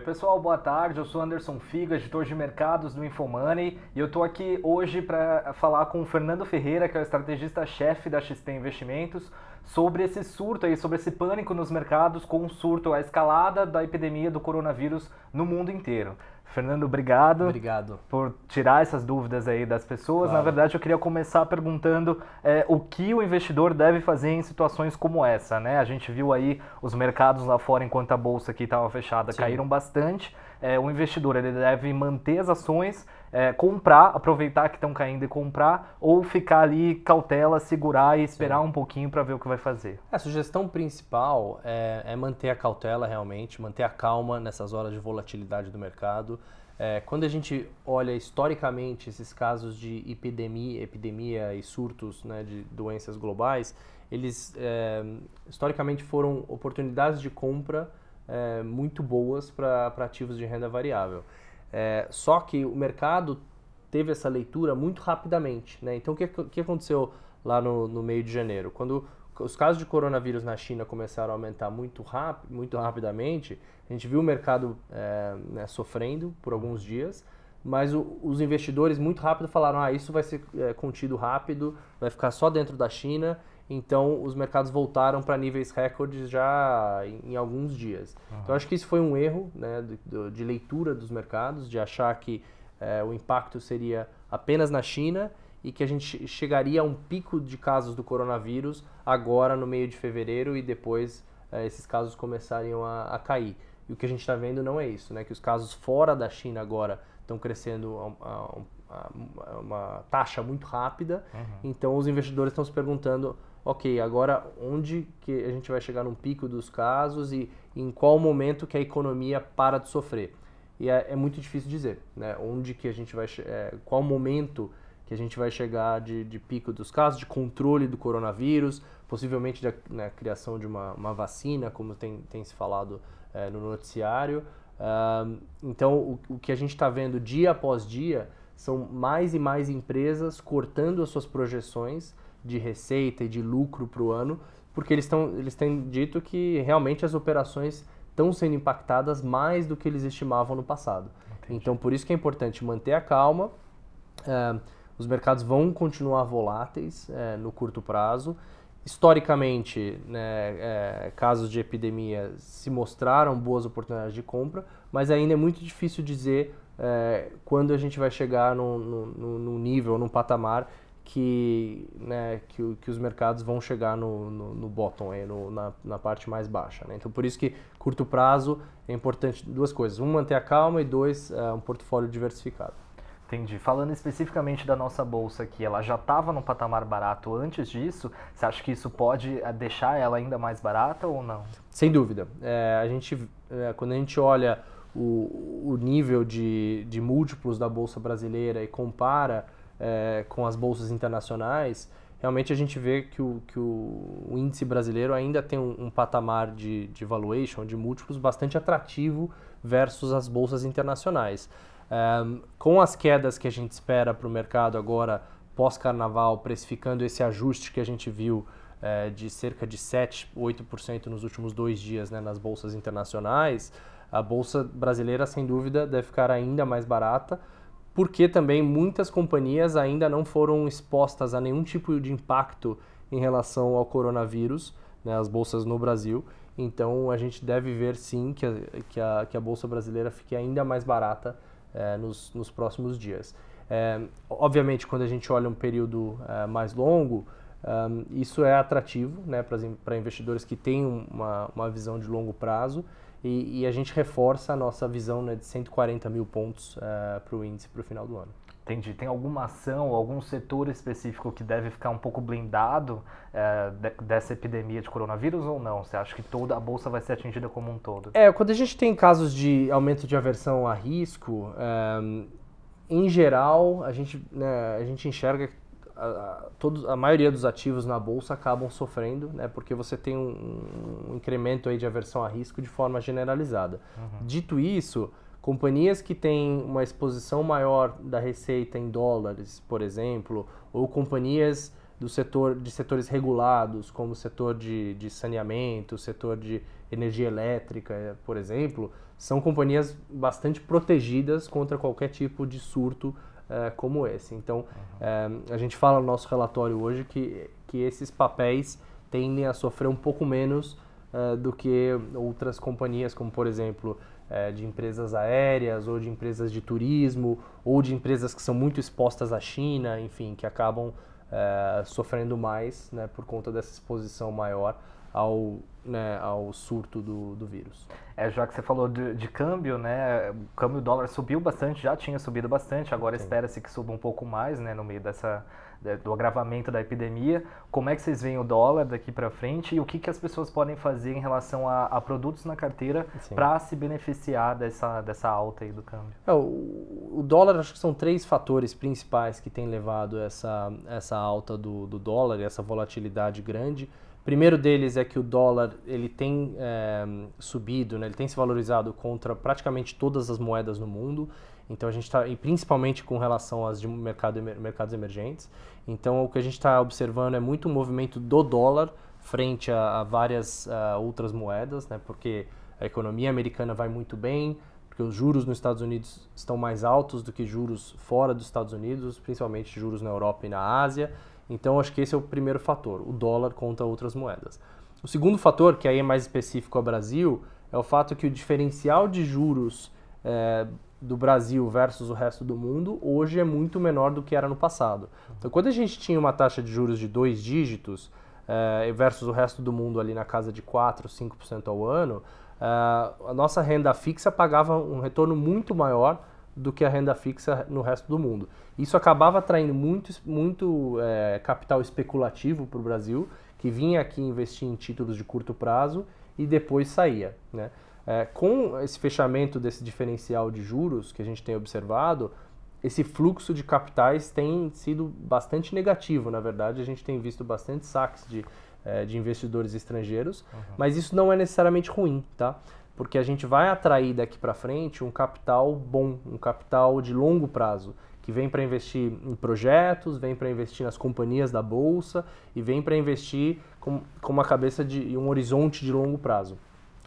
Oi pessoal, boa tarde. Eu sou Anderson Figa, editor de mercados do Infomoney, e eu estou aqui hoje para falar com o Fernando Ferreira, que é o estrategista-chefe da XP Investimentos, sobre esse surto aí, sobre esse pânico nos mercados com o surto, a escalada da epidemia do coronavírus no mundo inteiro. Fernando, obrigado. Obrigado. Por tirar essas dúvidas aí das pessoas. Claro. Na verdade, eu queria começar perguntando é, o que o investidor deve fazer em situações como essa, né? A gente viu aí os mercados lá fora, enquanto a bolsa aqui estava fechada, Sim. caíram bastante. É, o investidor ele deve manter as ações é, comprar, aproveitar que estão caindo e comprar, ou ficar ali cautela, segurar e esperar Sim. um pouquinho para ver o que vai fazer? É, a sugestão principal é, é, manter a cautela realmente, manter a calma nessas horas de volatilidade do mercado. É, quando a gente olha historicamente esses casos de epidemia, epidemia e surtos né, de doenças globais, eles é, historicamente foram oportunidades de compra é, muito boas para ativos de renda variável. É, só que o mercado teve essa leitura muito rapidamente. Né? Então, o que, que aconteceu lá no, no, meio de janeiro? Quando os casos de coronavírus na China começaram a aumentar muito, rap muito rapidamente, a gente viu o mercado é, né, sofrendo por alguns dias, mas o, os investidores muito rápido falaram: ah, isso vai ser é, contido rápido, vai ficar só dentro da China então, os mercados voltaram para níveis recordes já em, em alguns dias. Uhum. Então, acho que isso foi um erro né, de, de leitura dos mercados, de achar que é, o impacto seria apenas na China e que a gente chegaria a um pico de casos do coronavírus agora no meio de fevereiro e depois é, esses casos começariam a, a cair. E o que a gente está vendo não é isso, né? Que os casos fora da China agora estão crescendo a, a, é uma taxa muito rápida. Uhum. Então os investidores estão se perguntando, ok, agora onde que a gente vai chegar num pico dos casos e em qual momento que a economia para de sofrer? E é, é muito difícil dizer, né? Onde que a gente vai, é, qual momento que a gente vai chegar de, de pico dos casos, de controle do coronavírus, possivelmente da né, criação de uma, uma, vacina, como tem, tem se falado é, no noticiário. Uh, então, o, o que a gente está vendo dia após dia são mais e mais empresas cortando as suas projeções de receita e de lucro para o ano, porque eles, tão, eles têm dito que realmente as operações estão sendo impactadas mais do que eles estimavam no passado. Entendi. Então, por isso que é importante manter a calma. É, os mercados vão continuar voláteis é, no curto prazo. Historicamente, né, é, casos de epidemia se mostraram boas oportunidades de compra, mas ainda é muito difícil dizer é, quando a gente vai chegar num, num, num nível, num patamar que, né, que, que, os mercados vão chegar no, no, no bottom, aí, no, na, na, parte mais baixa. Né? Então, por isso que curto prazo é importante duas coisas. Um, manter a calma e dois, é, um portfólio diversificado. Entendi. Falando especificamente da nossa bolsa aqui, ela já estava num patamar barato antes disso. Você acha que isso pode é, deixar ela ainda mais barata ou não? Sem dúvida. É, a gente, é, quando a gente olha o, o nível de, de múltiplos da Bolsa brasileira e compara é, com as bolsas internacionais, realmente a gente vê que o, que o, o índice brasileiro ainda tem um, um, patamar de, de valuation, de múltiplos, bastante atrativo versus as bolsas internacionais. É, com as quedas que a gente espera para o mercado agora, pós-carnaval, precificando esse ajuste que a gente viu é, de cerca de 7, 8% nos últimos dois dias né, nas bolsas internacionais, a bolsa brasileira, sem dúvida, deve ficar ainda mais barata, porque também muitas companhias ainda não foram expostas a nenhum tipo de impacto em relação ao coronavírus, né, as bolsas no Brasil. Então a gente deve ver sim que a, que a, que a bolsa brasileira fique ainda mais barata é, nos, nos próximos dias. É, obviamente, quando a gente olha um período é, mais longo, ehm, isso é atrativo né, para investidores que têm uma, uma visão de longo prazo, e, e, a gente reforça a nossa visão né, de 140 mil pontos uh, eh, para o índice para o final do ano. Entendi. Tem alguma ação, algum setor específico que deve ficar um pouco blindado eh, dessa epidemia de coronavírus ou não? Você acha que toda a bolsa vai ser atingida como um todo? É, quando a gente tem casos de aumento de aversão a risco, eh, em geral, a gente, né, a gente enxerga que a, a, todos, a maioria dos ativos na bolsa acabam sofrendo, né, porque você tem um, um incremento aí de aversão a risco de forma generalizada. Uhum. Dito isso, companhias que têm uma exposição maior da receita em dólares, por exemplo, ou companhias do setor de setores regulados, como o setor de, de saneamento, o setor de energia elétrica, eh, por exemplo, são companhias bastante protegidas contra qualquer tipo de surto eh, como esse. Então, uhum. a gente fala no nosso relatório hoje que, que esses papéis tendem a sofrer um pouco menos eh, do que outras companhias, como por exemplo de empresas aéreas ou de empresas de turismo ou de empresas que são muito expostas à China, enfim, que acabam sofrendo mais né, por conta dessa exposição maior ao né, ao surto do, do vírus. É, já que você falou de, de, câmbio, né, o câmbio dólar subiu bastante, já tinha subido bastante, agora espera-se que suba um pouco mais né, no meio dessa, do agravamento da epidemia. Como é que vocês veem o dólar daqui para frente e o que, que as pessoas podem fazer em relação a, a produtos na carteira para se beneficiar dessa, dessa alta aí do câmbio? É, o, o, dólar, acho que são três fatores principais que têm levado essa, essa alta do, do dólar e essa volatilidade grande. primeiro deles é que o dólar dólar ele tem é, subido, né? ele tem se valorizado contra praticamente todas as moedas no mundo. Então a gente está, e principalmente com relação às de mercado, mercados emergentes. Então o que a gente está observando é muito o movimento do dólar frente a, a várias a eh, outras moedas, né? porque a economia americana vai muito bem, porque os juros nos Estados Unidos estão mais altos do que juros fora dos Estados Unidos, principalmente juros na Europa e na Ásia. Então acho que esse é o primeiro fator, o dólar contra outras moedas. O segundo fator, que aí é mais específico ao Brasil, é o fato que o diferencial de juros é, do Brasil versus o resto do mundo hoje é muito menor do que era no passado. Então, quando a gente tinha uma taxa de juros de dois dígitos é, versus o resto do mundo ali na casa de 4%, 5% ao ano, é, a nossa renda fixa pagava um retorno muito maior do que a renda fixa no resto do mundo. Isso acabava atraindo muito, muito é, capital especulativo para o Brasil que vinha aqui investir em títulos de curto prazo e depois saía. Né? É, com esse fechamento desse diferencial de juros que a gente tem observado, esse fluxo de capitais tem sido bastante negativo, na verdade. A gente tem visto bastante saques de, é, de investidores estrangeiros, uhum. mas isso não é necessariamente ruim, tá? Porque a gente vai atrair daqui para frente um capital bom, um capital de longo prazo que vem para investir em projetos, vem para investir nas companhias da bolsa e vem para investir com, com uma cabeça de um horizonte de longo prazo.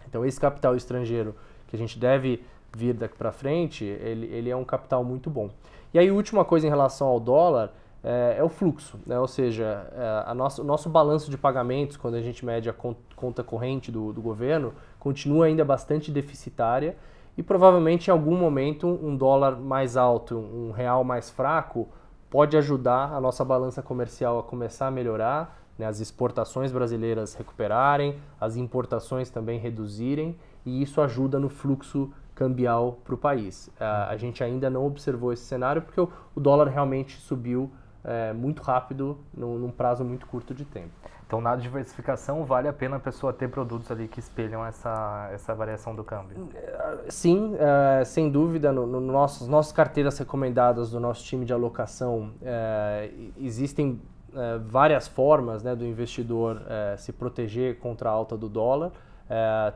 Então, esse capital estrangeiro que a gente deve vir daqui para frente, ele, ele é um capital muito bom. E aí, última coisa em relação ao dólar é, é o fluxo, né? ou seja, é, a nosso o nosso balanço de pagamentos, quando a gente mede a conta corrente do, do governo, continua ainda bastante deficitária e provavelmente em algum momento um dólar mais alto, um real mais fraco, pode ajudar a nossa balança comercial a começar a melhorar, né, as exportações brasileiras recuperarem, as importações também reduzirem, e isso ajuda no fluxo cambial para o país. A, ah, a gente ainda não observou esse cenário porque o, o dólar realmente subiu é, muito rápido num, num prazo muito curto de tempo. Então, na diversificação, vale a pena a pessoa ter produtos ali que espelham essa, essa variação do câmbio? Eh, sim, é, sem dúvida. No, no nossos, nossas carteiras recomendadas do nosso time de alocação, é, existem é, várias formas né, do investidor se proteger contra a alta do dólar,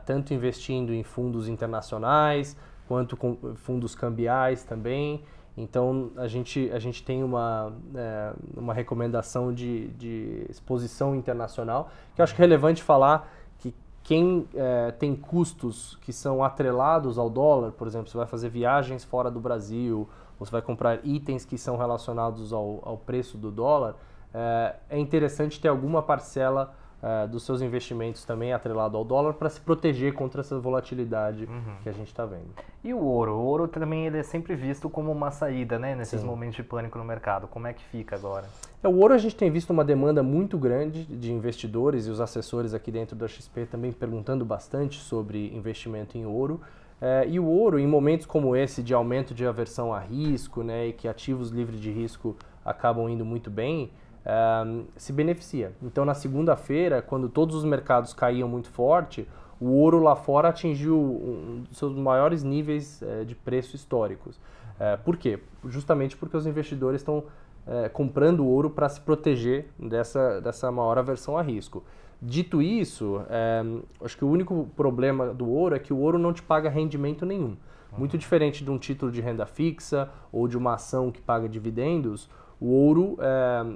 tanto investindo em fundos internacionais, quanto com fundos cambiais também. Então a gente, a gente tem uma, é, uma recomendação de, de exposição internacional, que eu acho que é relevante falar que quem é, tem custos que são atrelados ao dólar, por exemplo, você vai fazer viagens fora do Brasil, ou você vai comprar itens que são relacionados ao, ao preço do dólar, é, é interessante ter alguma parcela uh, dos seus investimentos também atrelado ao dólar para se proteger contra essa volatilidade uhum. que a gente está vendo. E o ouro? O ouro também ele é sempre visto como uma saída né, nesses Sim. momentos de pânico no mercado. Como é que fica agora? É, o ouro a gente tem visto uma demanda muito grande de investidores e os assessores aqui dentro da XP também perguntando bastante sobre investimento em ouro. É, e o ouro, em momentos como esse de aumento de aversão a risco, né, e que ativos livres de risco acabam indo muito bem, um, ehm, se beneficia. Então, na segunda-feira, quando todos os mercados caíam muito forte, o ouro lá fora atingiu um dos seus maiores níveis é, de preço históricos. É, por quê? Justamente porque os investidores estão é, comprando ouro para se proteger dessa, dessa maior aversão a risco. Dito isso, ehm, acho que o único problema do ouro é que o ouro não te paga rendimento nenhum. Muito diferente de um título de renda fixa ou de uma ação que paga dividendos, o ouro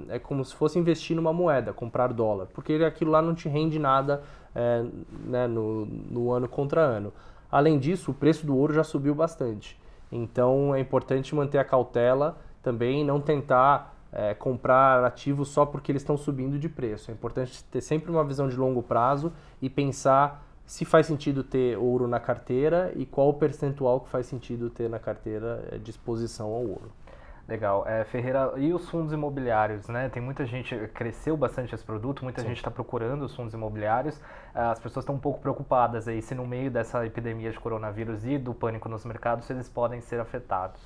é, é, como se fosse investir numa moeda, comprar dólar, porque aquilo lá não te rende nada é, né, no, no, ano contra ano. Além disso, o preço do ouro já subiu bastante. Então é importante manter a cautela também, não tentar é, comprar ativos só porque eles estão subindo de preço. É importante ter sempre uma visão de longo prazo e pensar se faz sentido ter ouro na carteira e qual o percentual que faz sentido ter na carteira é, de exposição ao ouro. Legal. É, Ferreira, e os fundos imobiliários, né? Tem muita gente, cresceu bastante esse produto, muita Sim. gente está procurando os fundos imobiliários. Ah, as pessoas estão um pouco preocupadas aí se no meio dessa epidemia de coronavírus e do pânico nos mercados, eles podem ser afetados.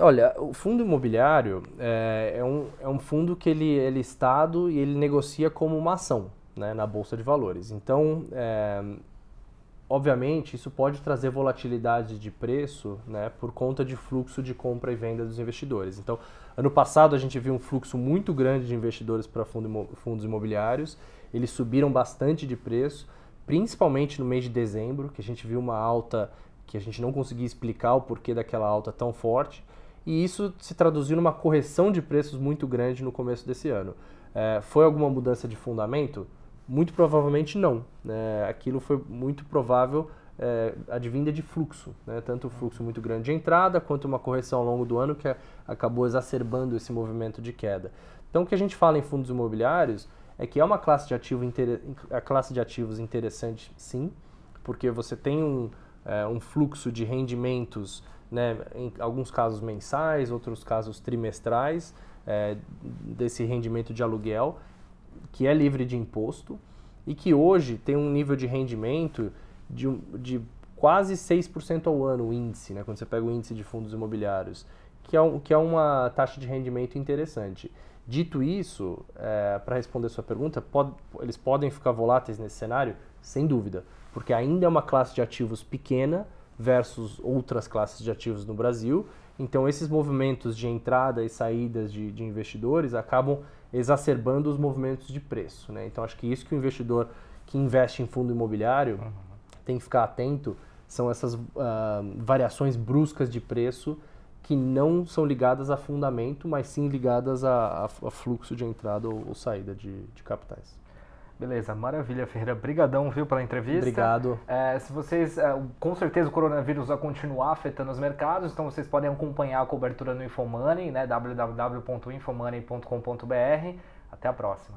Olha, o fundo imobiliário é, é um, é um fundo que ele é listado e ele negocia como uma ação né, na Bolsa de Valores. Então, é, Obviamente, isso pode trazer volatilidade de preço né, por conta de fluxo de compra e venda dos investidores. Então, ano passado a gente viu um fluxo muito grande de investidores para fundo, fundos imobiliários, eles subiram bastante de preço, principalmente no mês de dezembro, que a gente viu uma alta que a gente não conseguia explicar o porquê daquela alta tão forte, e isso se traduziu numa correção de preços muito grande no começo desse ano. É, foi alguma mudança de fundamento? Muito provavelmente não. Né? Aquilo foi muito provável é, advinda de fluxo, né? tanto o fluxo muito grande de entrada quanto uma correção ao longo do ano que acabou exacerbando esse movimento de queda. Então, o que a gente fala em fundos imobiliários é que é uma classe de, ativo inter... a classe de ativos interessante, sim, porque você tem um, é, um fluxo de rendimentos, né, em alguns casos mensais, outros casos trimestrais, é, desse rendimento de aluguel que é livre de imposto e que hoje tem um nível de rendimento de, de quase 6% ao ano, o índice, né? quando você pega o índice de fundos imobiliários, que é, um, que é uma taxa de rendimento interessante. Dito isso, é, para responder a sua pergunta, pode, eles podem ficar voláteis nesse cenário? Sem dúvida, porque ainda é uma classe de ativos pequena versus outras classes de ativos no Brasil. Então, esses movimentos de entrada e saídas de, de investidores acabam exacerbando os movimentos de preço. Né? Então, acho que isso que o investidor que investe em fundo imobiliário uhum. tem que ficar atento são essas uh, variações bruscas de preço que não são ligadas a fundamento, mas sim ligadas a, a fluxo de entrada ou, ou saída de, de capitais. Beleza, maravilha, Ferreira. Brigadão, viu, pela entrevista. Obrigado. É, se vocês, é, com certeza o coronavírus vai continuar afetando os mercados, então vocês podem acompanhar a cobertura no Infomoney, né, www.infomoney.com.br. Até a próxima.